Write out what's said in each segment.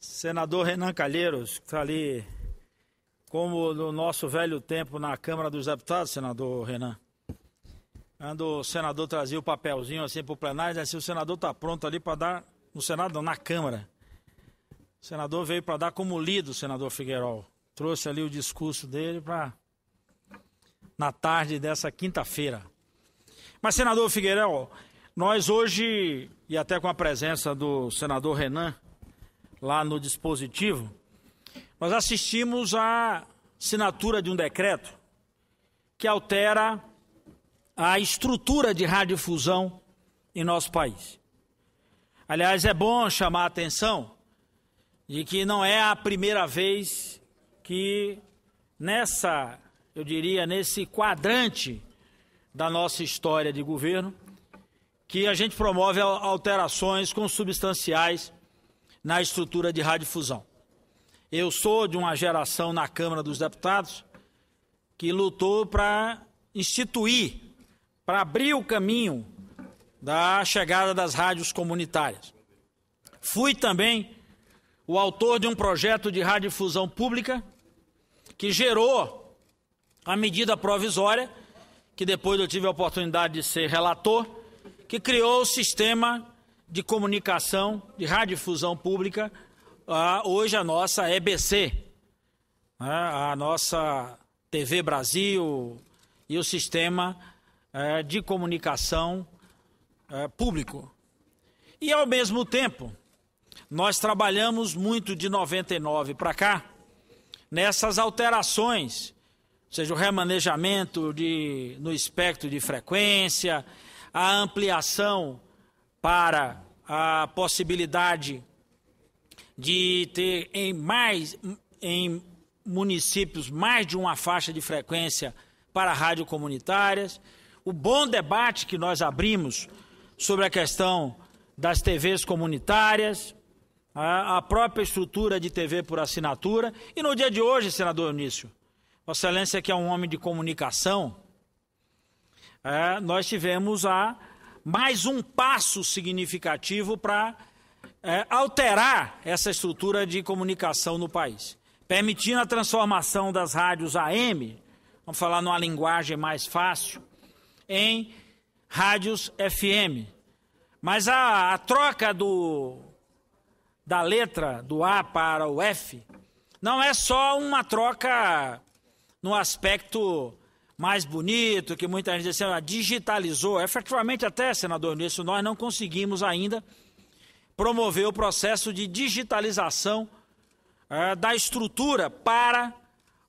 Senador Renan Calheiros, que está ali, como no nosso velho tempo na Câmara dos Deputados, senador Renan. Quando o senador trazia o papelzinho assim para o plenário, assim, o senador está pronto ali para dar, no Senado não, na Câmara. O senador veio para dar como lido, senador Figueiró. Trouxe ali o discurso dele para na tarde dessa quinta-feira. Mas, senador Figueiredo, nós hoje, e até com a presença do senador Renan, lá no dispositivo, nós assistimos à assinatura de um decreto que altera a estrutura de radiodifusão em nosso país. Aliás, é bom chamar a atenção de que não é a primeira vez que nessa, eu diria, nesse quadrante da nossa história de governo, que a gente promove alterações consubstanciais na estrutura de radiodifusão. Eu sou de uma geração na Câmara dos Deputados que lutou para instituir, para abrir o caminho da chegada das rádios comunitárias. Fui também o autor de um projeto de radiodifusão pública que gerou a medida provisória, que depois eu tive a oportunidade de ser relator, que criou o sistema de comunicação, de radiodifusão pública, hoje a nossa EBC, né, a nossa TV Brasil e o sistema é, de comunicação é, público. E, ao mesmo tempo, nós trabalhamos muito de 99 para cá nessas alterações, ou seja, o remanejamento de, no espectro de frequência, a ampliação para a possibilidade de ter em mais em municípios mais de uma faixa de frequência para rádio comunitárias, o bom debate que nós abrimos sobre a questão das TVs comunitárias, a própria estrutura de TV por assinatura. E no dia de hoje, senador Eunício, Vossa Excelência, que é um homem de comunicação, é, nós tivemos a mais um passo significativo para é, alterar essa estrutura de comunicação no país, permitindo a transformação das rádios AM, vamos falar numa linguagem mais fácil, em rádios FM. Mas a, a troca do, da letra do A para o F não é só uma troca no aspecto mais bonito, que muita gente diz assim, ah, digitalizou. Efetivamente, até, senador Nisso, nós não conseguimos ainda promover o processo de digitalização é, da estrutura para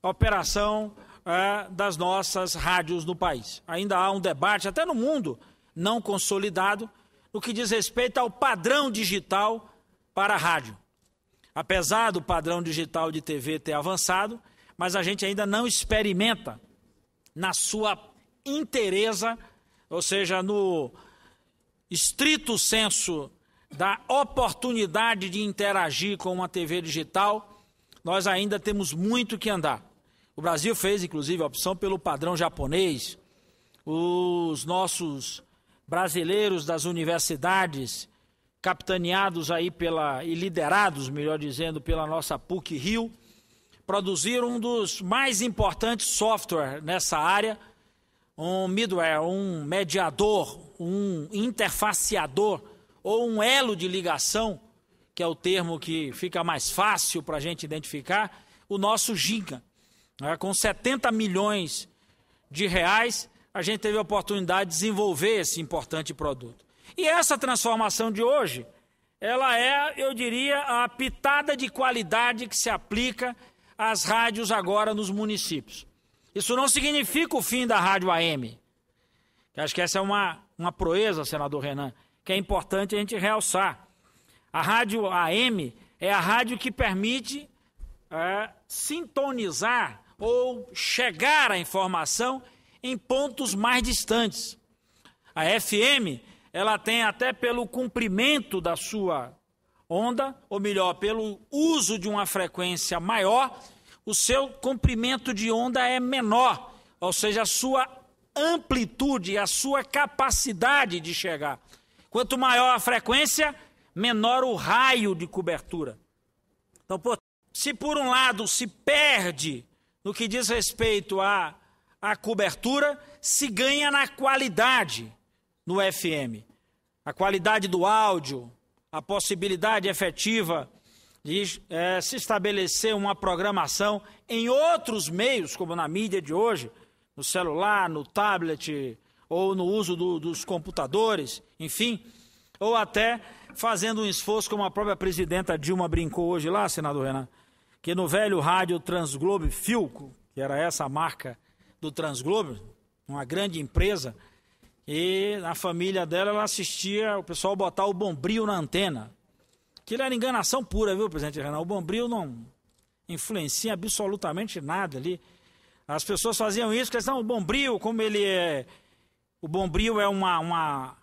a operação é, das nossas rádios no país. Ainda há um debate, até no mundo, não consolidado, no que diz respeito ao padrão digital para a rádio. Apesar do padrão digital de TV ter avançado, mas a gente ainda não experimenta na sua inteireza, ou seja, no estrito senso da oportunidade de interagir com uma TV digital, nós ainda temos muito que andar. O Brasil fez, inclusive, a opção pelo padrão japonês. Os nossos brasileiros das universidades, capitaneados aí pela, e liderados, melhor dizendo, pela nossa PUC Rio, produzir um dos mais importantes software nessa área, um middleware, um mediador, um interfaceador ou um elo de ligação, que é o termo que fica mais fácil para a gente identificar, o nosso Giga. Né, com 70 milhões de reais, a gente teve a oportunidade de desenvolver esse importante produto. E essa transformação de hoje, ela é, eu diria, a pitada de qualidade que se aplica as rádios agora nos municípios. Isso não significa o fim da rádio AM. Eu acho que essa é uma, uma proeza, senador Renan, que é importante a gente realçar. A rádio AM é a rádio que permite é, sintonizar ou chegar a informação em pontos mais distantes. A FM, ela tem até pelo cumprimento da sua onda, ou melhor, pelo uso de uma frequência maior, o seu comprimento de onda é menor, ou seja, a sua amplitude, a sua capacidade de chegar. Quanto maior a frequência, menor o raio de cobertura. Então, se por um lado se perde no que diz respeito à, à cobertura, se ganha na qualidade no FM. A qualidade do áudio, a possibilidade efetiva de é, se estabelecer uma programação em outros meios, como na mídia de hoje, no celular, no tablet ou no uso do, dos computadores, enfim, ou até fazendo um esforço, como a própria presidenta Dilma brincou hoje lá, senador Renan, que no velho rádio Transglobe Filco, que era essa a marca do Transglobe, uma grande empresa e na família dela ela assistia o pessoal botar o bombril na antena. Aquilo era enganação pura, viu, presidente Renan? O bombril não influencia absolutamente nada ali. As pessoas faziam isso, porque não, o bombril, como ele é. O bombril é uma, uma,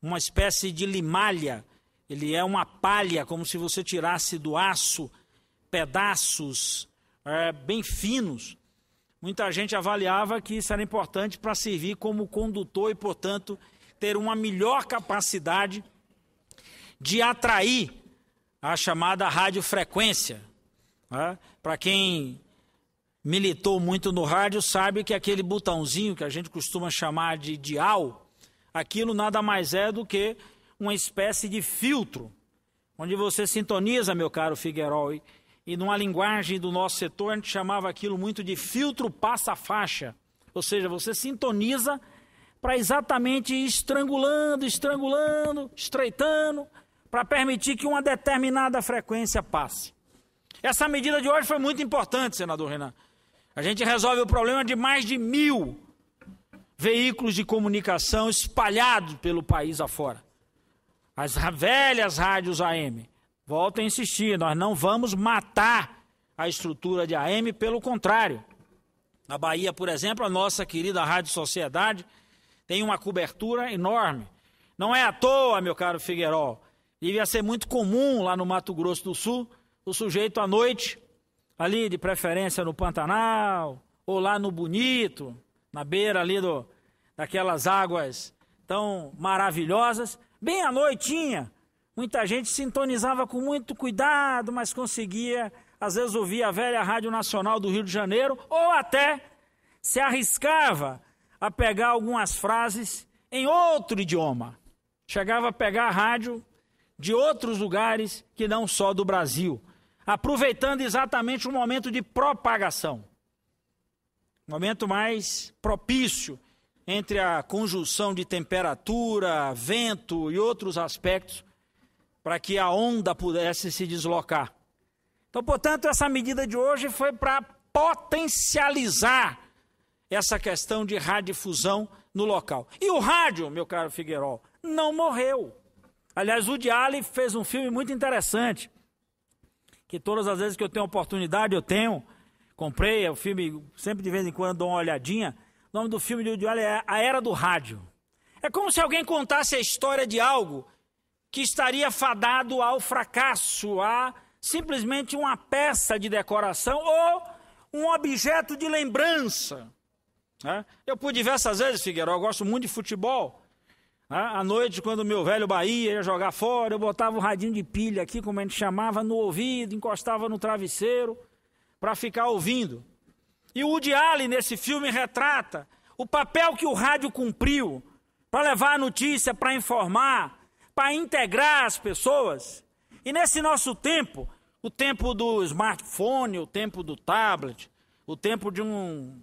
uma espécie de limalha, ele é uma palha, como se você tirasse do aço pedaços é, bem finos. Muita gente avaliava que isso era importante para servir como condutor e, portanto, ter uma melhor capacidade de atrair a chamada radiofrequência. Né? Para quem militou muito no rádio sabe que aquele botãozinho que a gente costuma chamar de dial, aquilo nada mais é do que uma espécie de filtro, onde você sintoniza, meu caro Figueroa, e numa linguagem do nosso setor, a gente chamava aquilo muito de filtro passa-faixa. Ou seja, você sintoniza para exatamente estrangulando, estrangulando, estreitando, para permitir que uma determinada frequência passe. Essa medida de hoje foi muito importante, senador Renan. A gente resolve o problema de mais de mil veículos de comunicação espalhados pelo país afora. As velhas rádios AM, Volto a insistir, nós não vamos matar a estrutura de AM, pelo contrário. Na Bahia, por exemplo, a nossa querida Rádio Sociedade tem uma cobertura enorme. Não é à toa, meu caro Figueiró, devia ser muito comum lá no Mato Grosso do Sul o sujeito à noite, ali de preferência no Pantanal, ou lá no Bonito, na beira ali do, daquelas águas tão maravilhosas, bem à noitinha, Muita gente sintonizava com muito cuidado, mas conseguia, às vezes, ouvir a velha Rádio Nacional do Rio de Janeiro, ou até se arriscava a pegar algumas frases em outro idioma. Chegava a pegar a rádio de outros lugares que não só do Brasil, aproveitando exatamente o momento de propagação. Momento mais propício entre a conjunção de temperatura, vento e outros aspectos para que a onda pudesse se deslocar. Então, portanto, essa medida de hoje foi para potencializar essa questão de radiodifusão no local. E o rádio, meu caro Figueiró, não morreu. Aliás, o Diale fez um filme muito interessante, que todas as vezes que eu tenho oportunidade, eu tenho. Comprei, é o filme, sempre de vez em quando dou uma olhadinha. O nome do filme de Woody Allen é A Era do Rádio. É como se alguém contasse a história de algo que estaria fadado ao fracasso, a simplesmente uma peça de decoração ou um objeto de lembrança. Né? Eu por diversas vezes, Figueiredo, eu gosto muito de futebol. Né? À noite, quando o meu velho Bahia ia jogar fora, eu botava um radinho de pilha aqui, como a gente chamava, no ouvido, encostava no travesseiro para ficar ouvindo. E o Woody Allen, nesse filme, retrata o papel que o rádio cumpriu para levar a notícia, para informar, para integrar as pessoas. E nesse nosso tempo, o tempo do smartphone, o tempo do tablet, o tempo de um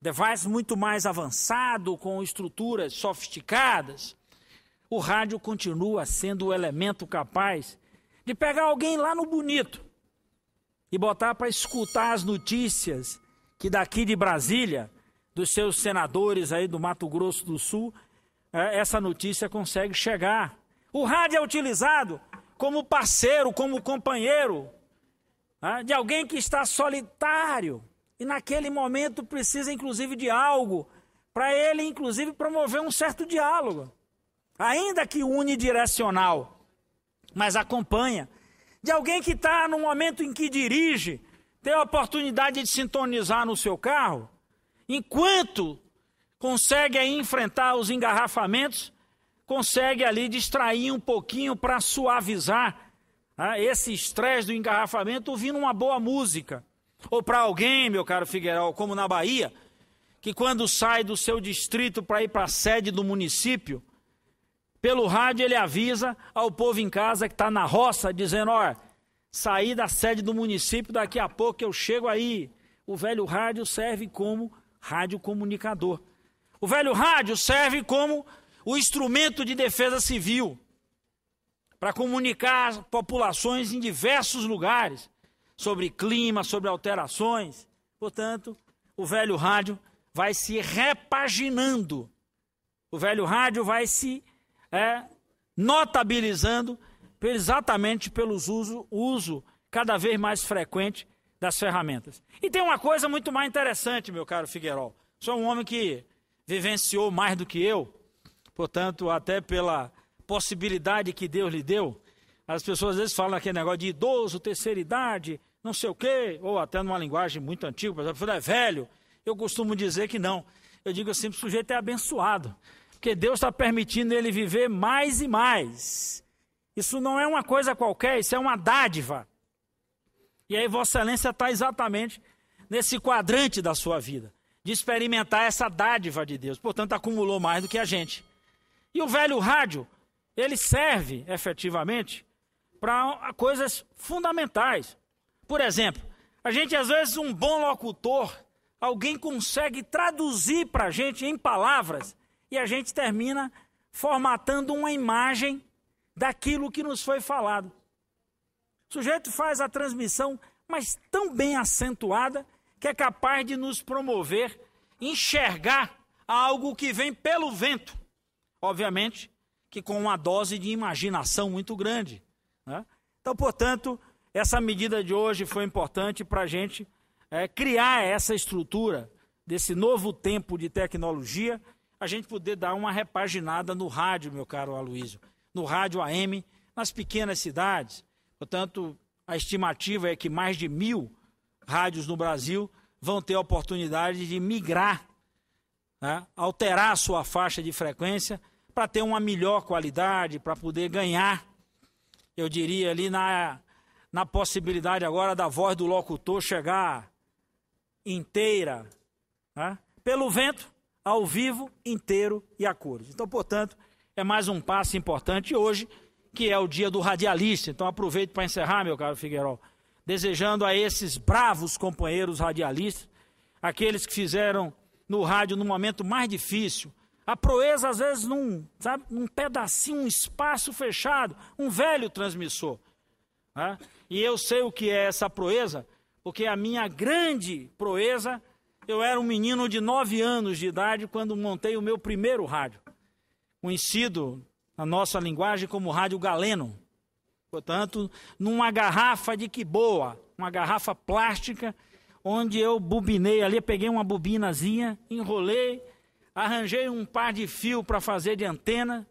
device muito mais avançado, com estruturas sofisticadas, o rádio continua sendo o elemento capaz de pegar alguém lá no bonito e botar para escutar as notícias que daqui de Brasília, dos seus senadores aí do Mato Grosso do Sul, eh, essa notícia consegue chegar o rádio é utilizado como parceiro, como companheiro né, de alguém que está solitário e naquele momento precisa, inclusive, de algo para ele, inclusive, promover um certo diálogo, ainda que unidirecional, mas acompanha. De alguém que está no momento em que dirige, tem a oportunidade de sintonizar no seu carro, enquanto consegue enfrentar os engarrafamentos consegue ali distrair um pouquinho para suavizar tá, esse estresse do engarrafamento ouvindo uma boa música. Ou para alguém, meu caro Figueiredo, como na Bahia, que quando sai do seu distrito para ir para a sede do município, pelo rádio ele avisa ao povo em casa que está na roça, dizendo: ó, saí da sede do município, daqui a pouco eu chego aí. O velho rádio serve como rádio comunicador. O velho rádio serve como o instrumento de defesa civil para comunicar as populações em diversos lugares sobre clima, sobre alterações. Portanto, o velho rádio vai se repaginando, o velho rádio vai se é, notabilizando exatamente pelo uso, uso cada vez mais frequente das ferramentas. E tem uma coisa muito mais interessante, meu caro Figueirol. Sou um homem que vivenciou mais do que eu Portanto, até pela possibilidade que Deus lhe deu, as pessoas às vezes falam aquele negócio de idoso, terceira idade, não sei o quê, ou até numa linguagem muito antiga, por exemplo, é velho. Eu costumo dizer que não. Eu digo assim, o sujeito é abençoado, porque Deus está permitindo ele viver mais e mais. Isso não é uma coisa qualquer, isso é uma dádiva. E aí Vossa Excelência está exatamente nesse quadrante da sua vida, de experimentar essa dádiva de Deus. Portanto, acumulou mais do que a gente. E o velho rádio, ele serve efetivamente para coisas fundamentais. Por exemplo, a gente às vezes um bom locutor, alguém consegue traduzir para a gente em palavras e a gente termina formatando uma imagem daquilo que nos foi falado. O sujeito faz a transmissão, mas tão bem acentuada que é capaz de nos promover, enxergar algo que vem pelo vento obviamente que com uma dose de imaginação muito grande. Né? Então, portanto, essa medida de hoje foi importante para a gente é, criar essa estrutura desse novo tempo de tecnologia, a gente poder dar uma repaginada no rádio, meu caro Aloysio, no rádio AM, nas pequenas cidades. Portanto, a estimativa é que mais de mil rádios no Brasil vão ter a oportunidade de migrar, né? alterar a sua faixa de frequência para ter uma melhor qualidade, para poder ganhar, eu diria ali na, na possibilidade agora da voz do locutor chegar inteira, né? pelo vento, ao vivo, inteiro e a cores. Então, portanto, é mais um passo importante hoje, que é o dia do radialista. Então, aproveito para encerrar, meu caro Figueiró, desejando a esses bravos companheiros radialistas, aqueles que fizeram no rádio no momento mais difícil, a proeza, às vezes, num, sabe, num pedacinho, um espaço fechado, um velho transmissor. Né? E eu sei o que é essa proeza, porque a minha grande proeza, eu era um menino de nove anos de idade quando montei o meu primeiro rádio. Conhecido, na nossa linguagem, como rádio galeno. Portanto, numa garrafa de que boa, uma garrafa plástica, onde eu bobinei ali, peguei uma bobinazinha, enrolei arranjei um par de fio para fazer de antena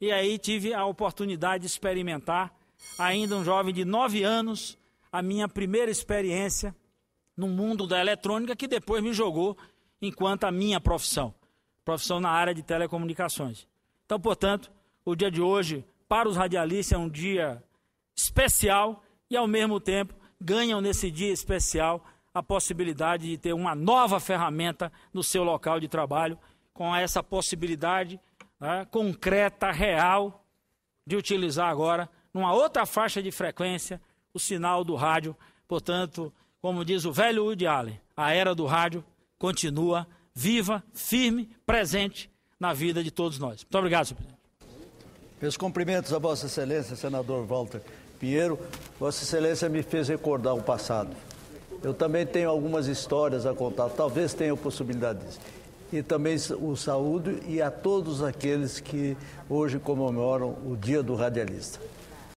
e aí tive a oportunidade de experimentar, ainda um jovem de 9 anos, a minha primeira experiência no mundo da eletrônica que depois me jogou enquanto a minha profissão, profissão na área de telecomunicações. Então, portanto, o dia de hoje para os radialistas é um dia especial e ao mesmo tempo ganham nesse dia especial a possibilidade de ter uma nova ferramenta no seu local de trabalho com essa possibilidade né, concreta, real, de utilizar agora, numa outra faixa de frequência, o sinal do rádio. Portanto, como diz o velho Woody Allen, a era do rádio continua viva, firme, presente na vida de todos nós. Muito obrigado, senhor presidente. Meus cumprimentos a Vossa Excelência, senador Walter Pinheiro. Vossa Excelência me fez recordar o passado. Eu também tenho algumas histórias a contar, talvez tenha possibilidade disso e também o saúdo e a todos aqueles que hoje comemoram o Dia do Radialista.